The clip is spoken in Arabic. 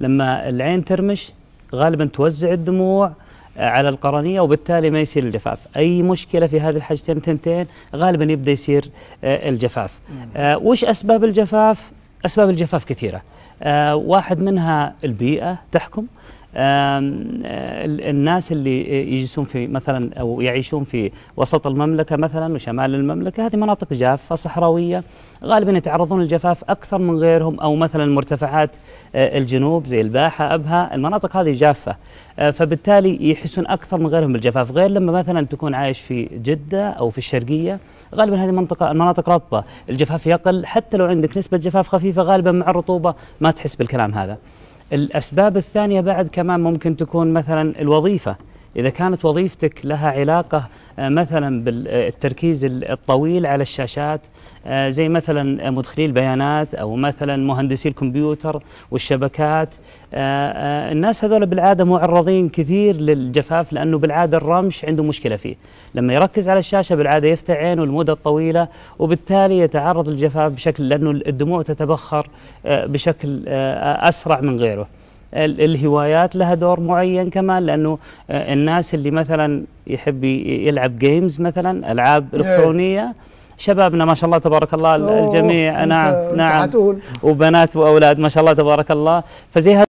لما العين ترمش غالبا توزع الدموع آه، على القرنيه وبالتالي ما يصير الجفاف اي مشكله في هذه الحاجتين تنتين غالبا يبدا يصير آه، الجفاف نعم. آه، وش اسباب الجفاف اسباب الجفاف كثيره واحد منها البيئه تحكم آه، الناس اللي يجلسون في مثلا او يعيشون في وسط المملكه مثلا وشمال المملكه هذه مناطق جافه صحراويه غالبا يتعرضون للجفاف اكثر من غيرهم او مثلا مرتفعات آه، الجنوب زي الباحه ابها المناطق هذه جافه آه، فبالتالي يحسون اكثر من غيرهم بالجفاف غير لما مثلا تكون عايش في جده او في الشرقيه غالبا هذه منطقه المناطق رطبه الجفاف يقل حتى لو عندك نسبه جفاف خفيفه غالبا مع الرطوبه ما تحس بالكلام هذا الأسباب الثانية بعد كمان ممكن تكون مثلا الوظيفة إذا كانت وظيفتك لها علاقة آه، مثلا بالتركيز آه، الطويل على الشاشات آه، زي مثلا مدخلي البيانات او مثلا مهندسي الكمبيوتر والشبكات الناس هذول بالعاده معرضين كثير للجفاف لانه بالعاده الرمش عنده مشكله فيه لما يركز على الشاشه بالعاده يفتح عينه لمده طويله وبالتالي يتعرض للجفاف بشكل لانه الدموع تتبخر بشكل اسرع من غيره الهوايات لها دور معين كمان لانه آه، الناس اللي مثلا يحب يلعب جيمز مثلا العاب الكترونيه شبابنا ما شاء الله تبارك الله الجميع نعم نعم وبنات واولاد ما شاء الله تبارك الله فزي